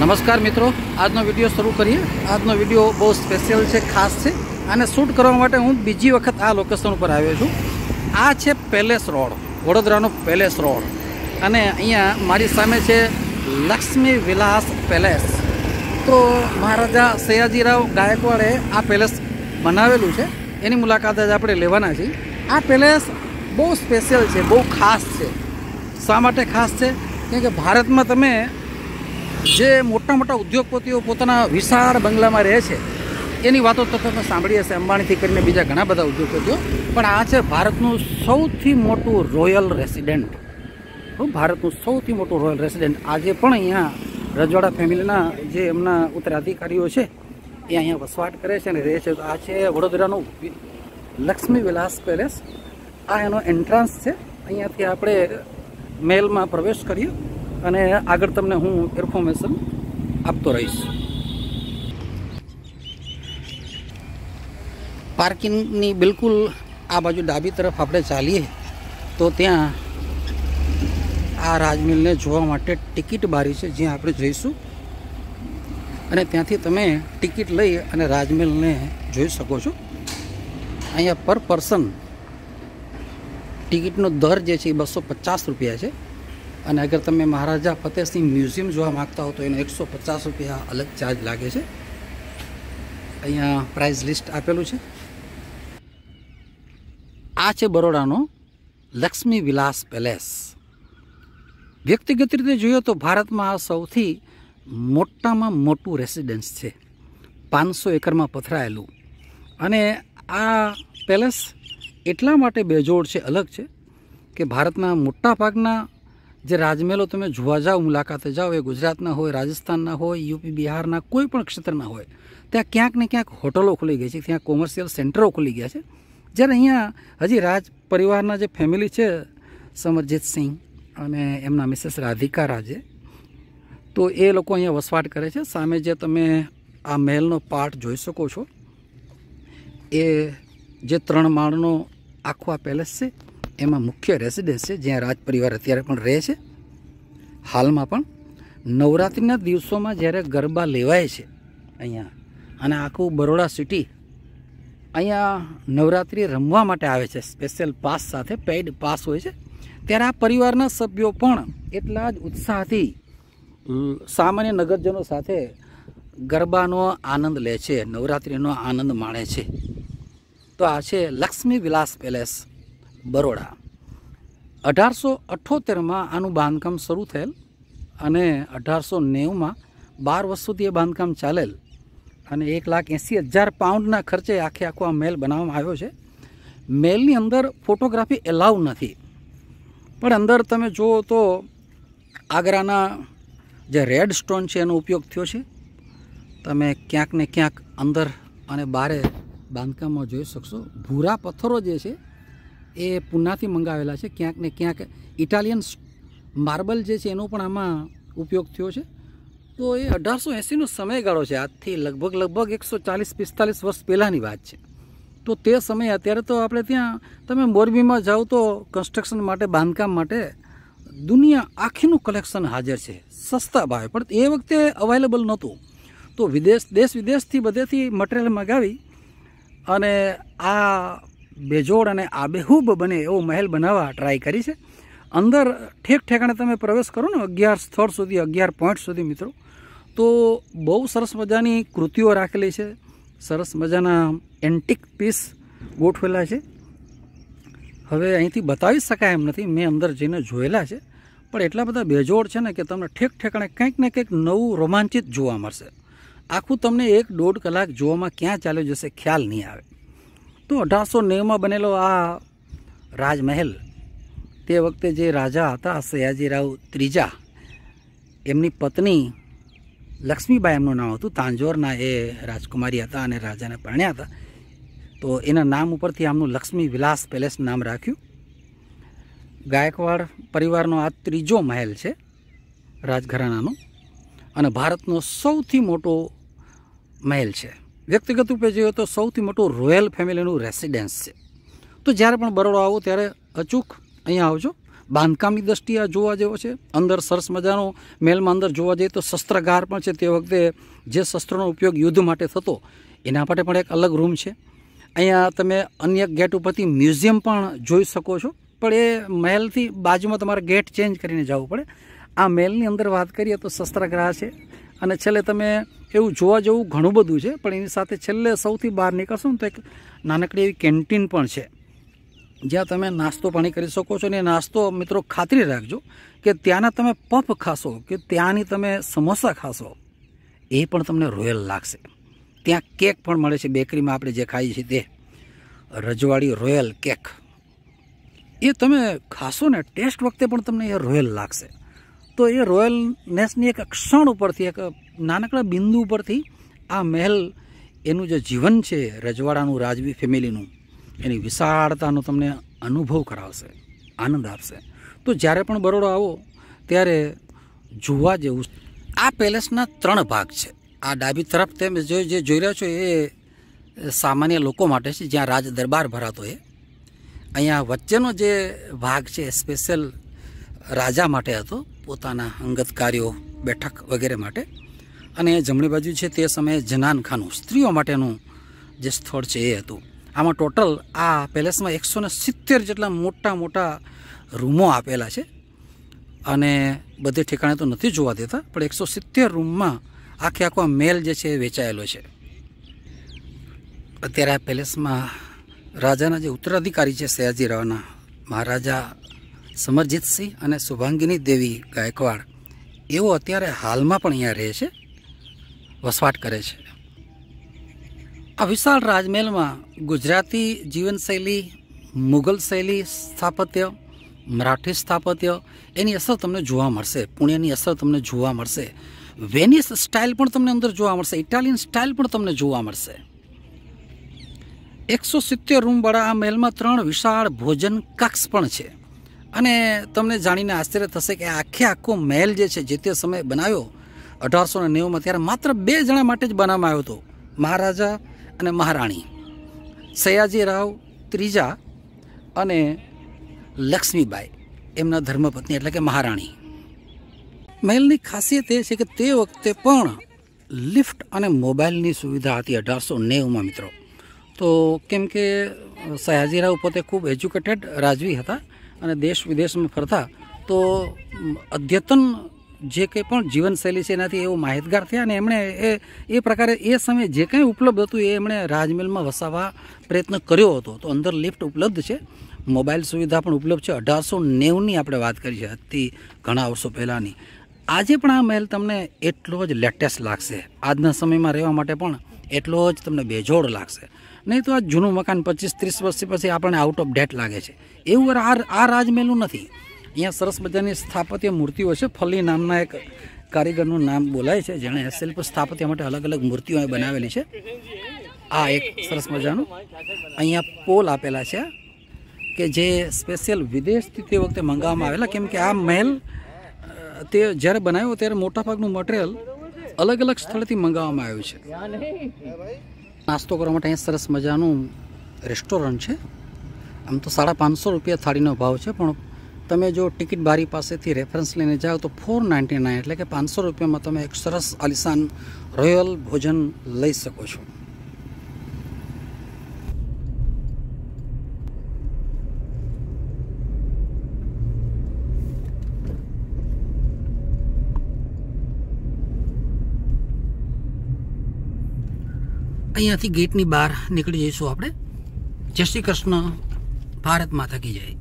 નમસ્કાર મિત્રો આજનો વિડીયો શરૂ કરીએ આજનો વિડીયો બહુ સ્પેશિયલ છે ખાસ છે અને શૂટ કરવા માટે હું બીજી વખત આ લોકેશન ઉપર આવ્યો છું આ છે પેલેસ રોડ વડોદરાનો પેલેસ રોડ અને અહીંયા મારી સામે છે લક્ષ્મી વિલાસ પેલેસ તો મહારાજા સયાજીરાવ ગાયકવાડે આ પેલેસ બનાવેલું છે એની મુલાકાત જ આપણે લેવાના છીએ આ પેલેસ બહુ સ્પેશિયલ છે બહુ ખાસ છે શા માટે ખાસ છે કેમ કે ભારતમાં તમે જે મોટા મોટા ઉદ્યોગપતિઓ પોતાના વિશાળ બંગલામાં રહે છે એની વાતો તો તમે સાંભળી હશે અંબાણીથી કરીને બીજા ઘણા બધા ઉદ્યોગપતિઓ પણ આ છે ભારતનું સૌથી મોટું રોયલ રેસિડેન્ટ ભારતનું સૌથી મોટું રોયલ રેસિડેન્ટ આજે પણ અહીંયા રજવાડા ફેમિલીના જે એમના ઉત્તરાધિકારીઓ છે એ અહીંયા વસવાટ કરે છે અને રહે છે તો આ છે વડોદરાનું લક્ષ્મી વિલાસ પેલેસ આ એનો એન્ટ્રાન્સ છે અહીંયાથી આપણે મેલમાં પ્રવેશ કરીએ અને આગળ તમને હું ઇન્ફોર્મેશન આપતો રહીશ પાર્કિંગની બિલકુલ આ બાજુ ડાબી તરફ આપણે ચાલીએ તો ત્યાં આ રાજમહેલને જોવા માટે ટિકિટ બારી છે જ્યાં આપણે જઈશું અને ત્યાંથી તમે ટિકિટ લઈ અને રાજમહેલને જોઈ શકો છો અહીંયા પર પર્સન ટિકિટનો દર જે છે એ બસો પચાસ રૂપિયા છે અને અગર તમે મહારાજા ફતેહસિંહ મ્યુઝિયમ જોવા માગતા હો તો એનો એકસો પચાસ રૂપિયા અલગ ચાર્જ લાગે છે અહીંયા પ્રાઇઝ લિસ્ટ આપેલું છે આ છે બરોડાનો લક્ષ્મી વિલાસ પેલેસ વ્યક્તિગત રીતે જોઈએ તો ભારતમાં આ સૌથી મોટામાં મોટું રેસિડેન્સ છે પાંચસો એકરમાં પથરાયેલું અને આ પેલેસ એટલા માટે બેજોડ છે અલગ છે કે ભારતના મોટાભાગના જે રાજમહેલો તમે જોવા જાઓ મુલાકાતે જાઓ એ ગુજરાતના હોય રાજસ્થાનના હોય યુપી બિહારના કોઈ પણ ક્ષેત્રના હોય ત્યાં ક્યાંક ને ક્યાંક હોટલો ખુલી ગઈ છે ત્યાં કોમર્શિયલ સેન્ટરો ખુલી ગયા છે જ્યારે અહીંયા હજી રાજ પરિવારના જે ફેમિલી છે સમરજીત સમરજીતસિંહ અને એમના મિસેસ રાધિકા રાજે તો એ લોકો અહીંયા વસવાટ કરે છે સામે જે તમે આ મહેલનો પાર્ટ જોઈ શકો છો એ જે ત્રણ માળનો આખો આ પેલેસ છે એમાં મુખ્ય રેસિડેન્સ છે જ્યાં રાજ પરિવાર અત્યારે પણ રહે છે હાલમાં પણ નવરાત્રિના દિવસોમાં જ્યારે ગરબા લેવાય છે અહીંયા અને આખું બરોડા સિટી અહીંયા નવરાત્રિ રમવા માટે આવે છે સ્પેશિયલ પાસ સાથે પેઇડ પાસ હોય છે ત્યારે આ પરિવારના સભ્યો પણ એટલા જ ઉત્સાહથી સામાન્ય નગરજનો સાથે ગરબાનો આનંદ લે છે નવરાત્રિનો આનંદ માણે છે તો આ છે લક્ષ્મી વિલાસ પેલેસ બરોડા અઢારસો અઠ્ઠોતેરમાં આનું બાંધકામ શરૂ થયેલ અને અઢારસો નેવુંમાં બાર વર્ષ સુધી એ બાંધકામ ચાલેલ અને એક લાખ એંસી હજાર પાઉન્ડના ખર્ચે આખે આખો આ મેલ બનાવવામાં આવ્યો છે મેલની અંદર ફોટોગ્રાફી એલાઉ નથી પણ અંદર તમે જુઓ તો આગ્રાના જે રેડ સ્ટોન છે એનો ઉપયોગ થયો છે તમે ક્યાંક ને ક્યાંક અંદર અને બારે બાંધકામમાં જોઈ શકશો ભૂરા પથ્થરો જે છે એ પૂનાથી મંગાવેલા છે ક્યાંક ને ક્યાંક ઇટાલિયન માર્બલ જે છે એનો પણ આમાં ઉપયોગ થયો છે તો એ અઢારસો એંસીનો સમયગાળો છે આજથી લગભગ લગભગ એકસો ચાલીસ પિસ્તાલીસ વર્ષ પહેલાંની વાત છે તો તે સમયે અત્યારે તો આપણે ત્યાં તમે મોરબીમાં જાઓ તો કન્સ્ટ્રક્શન માટે બાંધકામ માટે દુનિયા આખીનું કલેક્શન હાજર છે સસ્તા ભાવે પણ એ વખતે અવેલેબલ નહોતું તો વિદેશ દેશ વિદેશથી બધેથી મટીરિયલ મગાવી અને આ બેજોડ અને આબેહૂબ બને એવો મહેલ બનાવવા ટ્રાય કરી છે અંદર ઠેક ઠેકાણે તમે પ્રવેશ કરો ને અગિયાર સ્થળ સુધી અગિયાર પોઈન્ટ સુધી મિત્રો તો બહુ સરસ મજાની કૃતિઓ રાખેલી છે સરસ મજાના એન્ટિક પીસ ગોઠવેલા છે હવે અહીંથી બતાવી શકાય એમ નથી મેં અંદર જઈને જોયેલા છે પણ એટલા બધા બેજોડ છે ને કે તમને ઠેક ઠેકાણે કંઈક ને કંઈક નવું રોમાંચિત જોવા મળશે આખું તમને એક દોઢ કલાક જોવામાં ક્યાં ચાલ્યો જશે ખ્યાલ નહીં આવે તો અઢારસો નેવુંમાં બનેલો આ રાજમહેલ તે વખતે જે રાજા હતા સયાજીરાવ ત્રીજા એમની પત્ની લક્ષ્મીબાઈ એમનું નામ હતું તાંજોરના એ રાજકુમારી હતા અને રાજાને પરણ્યા હતા તો એના નામ ઉપરથી આમનું લક્ષ્મી વિલાસ પેલેસ નામ રાખ્યું ગાયકવાડ પરિવારનો આ ત્રીજો મહેલ છે રાજઘરાનાનો અને ભારતનો સૌથી મોટો મહેલ છે વ્યક્તિગત રૂપે જોઈએ તો સૌથી મોટું રોયલ ફેમિલીનું રેસિડેન્સ છે તો જ્યારે પણ બરોડો આવો ત્યારે અચૂક અહીંયા આવજો બાંધકામની દ્રષ્ટિએ જોવા જેવો છે અંદર સરસ મજાનો મેલમાં અંદર જોવા જઈએ તો શસ્ત્રગાર પણ છે તે વખતે જે શસ્ત્રનો ઉપયોગ યુદ્ધ માટે થતો એના માટે પણ એક અલગ રૂમ છે અહીંયા તમે અન્ય ગેટ ઉપરથી મ્યુઝિયમ પણ જોઈ શકો છો પણ એ મહેલથી બાજુમાં તમારે ગેટ ચેન્જ કરીને જવું પડે આ મહેલની અંદર વાત કરીએ તો શસ્ત્રગ્રહ છે અને છેલ્લે તમે એવું જોવા જેવું ઘણું બધું છે પણ એની સાથે છેલ્લે સૌથી બહાર નીકળશો ને તો એક નાનકડી એવી કેન્ટીન પણ છે જ્યાં તમે નાસ્તો પાણી કરી શકો છો અને નાસ્તો મિત્રો ખાતરી રાખજો કે ત્યાંના તમે પફ ખાશો કે ત્યાંની તમે સમોસા ખાશો એ પણ તમને રોયલ લાગશે ત્યાં કેક પણ મળે છે બેકરીમાં આપણે જે ખાઈએ છીએ તે રજવાડી રોયલ કેક એ તમે ખાશો ને ટેસ્ટ વખતે પણ તમને એ રોયલ લાગશે તો એ રોયલનેસની એક ક્ષણ ઉપરથી એક નાનકડા બિંદુ ઉપરથી આ મહેલ એનું જે જીવન છે રજવાડાનું રાજવી ફેમિલીનું એની વિશાળતાનો તમને અનુભવ કરાવશે આનંદ આપશે તો જ્યારે પણ બરોડો આવો ત્યારે જોવા જેવું આ પેલેસના ત્રણ ભાગ છે આ ડાબી તરફ તેમ જે જોઈ રહ્યા છો એ સામાન્ય લોકો માટે છે જ્યાં રાજ દરબાર ભરાતો એ અહીંયા વચ્ચેનો જે ભાગ છે સ્પેશિયલ રાજા માટે હતો પોતાના અંગત કાર્યો બેઠક વગેરે માટે અને જમણી બાજુ છે તે સમયે જનાનખાનું સ્ત્રીઓ માટેનું જે સ્થળ છે એ હતું આમાં ટોટલ આ પેલેસમાં એકસો ને સિત્તેર જેટલા મોટા મોટા રૂમો આપેલા છે અને બધે ઠેકાણે તો નથી જોવા દેતા પણ એકસો સિત્તેર રૂમમાં આખે આખો મેલ જે છે એ વેચાયેલો છે અત્યારે આ પેલેસમાં રાજાના જે ઉત્તરાધિકારી છે સયાજીરાવના મહારાજા સમરજીતસિંહ અને શુભાંગીની દેવી ગાયકવાડ એવો અત્યારે હાલમાં પણ અહીંયા રહે છે વસવાટ કરે છે આ વિશાળ રાજમહેલમાં ગુજરાતી જીવનશૈલી મુઘલ શૈલી સ્થાપત્ય મરાઠી સ્થાપત્ય એની અસર તમને જોવા મળશે પુણ્યની અસર તમને જોવા મળશે વેનિસ સ્ટાઇલ પણ તમને અંદર જોવા મળશે ઇટાલિયન સ્ટાઇલ પણ તમને જોવા મળશે એકસો સિત્તેર રૂમવાળા આ મહેલમાં ત્રણ વિશાળ ભોજન કક્ષ પણ છે અને તમને જાણીને આશ્ચર્ય થશે કે આખે આખો મહેલ જે છે જે તે સમયે બનાવ્યો અઢારસો ને નેવુંમાં ત્યારે માત્ર બે જણા માટે જ બનાવવામાં આવ્યો હતો મહારાજા અને મહારાણી સયાજી રાવ ત્રીજા અને લક્ષ્મીબાઈ એમના ધર્મપત્ની એટલે કે મહારાણી મહેલની ખાસિયત એ છે કે તે વખતે પણ લિફ્ટ અને મોબાઈલની સુવિધા હતી અઢારસો નેવુંમાં મિત્રો તો કેમ કે સયાજીરાવ પોતે ખૂબ એજ્યુકેટેડ રાજવી હતા અને દેશ વિદેશમાં ફરતા તો અદ્યતન જે કંઈ પણ જીવનશૈલી છે એનાથી એવો માહિતગાર થયા અને એમણે એ એ પ્રકારે એ સમયે જે કંઈ ઉપલબ્ધ હતું એ એમણે રાજમહેલમાં વસાવવા પ્રયત્ન કર્યો હતો તો અંદર લિફ્ટ ઉપલબ્ધ છે મોબાઈલ સુવિધા પણ ઉપલબ્ધ છે અઢારસો નેવની આપણે વાત કરી છે આજથી ઘણા વર્ષો પહેલાંની આજે પણ આ મહેલ તમને એટલો જ લેટેસ્ટ લાગશે આજના સમયમાં રહેવા માટે પણ એટલો જ તમને બેજોડ લાગશે નહીં તો આ જૂનું મકાન પચીસ ત્રીસ વર્ષ પછી આપણને આઉટ ઓફ ડેટ લાગે છે એવું આ આ રાજમહેલું નથી અહીંયા સરસ મજાની સ્થાપત્ય મૂર્તિઓ છે ફલી નામના એક કારીગરનું નામ બોલાય છે જેણે શિલ્પ સ્થાપત્ય માટે અલગ અલગ મૂર્તિઓ બનાવેલી છે આ એક સરસ મજાનું અહીંયા પોલ આપેલા છે કે જે સ્પેશિયલ વિદેશથી તે વખતે મંગાવવામાં આવેલા કેમ કે આ મહેલ તે જ્યારે બનાવ્યો ત્યારે મોટાભાગનું મટીરિયલ અલગ અલગ સ્થળેથી મંગાવવામાં આવ્યું છે નાસ્તો કરવા માટે અહીંયા સરસ મજાનું રેસ્ટોરન્ટ છે આમ તો સાડા પાંચસો રૂપિયા થાળીનો ભાવ છે પણ તમે જો ટિકિટ બારી પાસેથી રેફરન્સ લઈને જાઓ તો ફોર નાઇન્ટી નાઇન એટલે કે પાંચસો રૂપિયામાં તમે એક સરસ આલિશાન રોયલ ભોજન લઈ શકો છો અહીંયાથી ગેટની બહાર નીકળી જઈશું આપણે જય શ્રી કૃષ્ણ ભારત માતા કી જય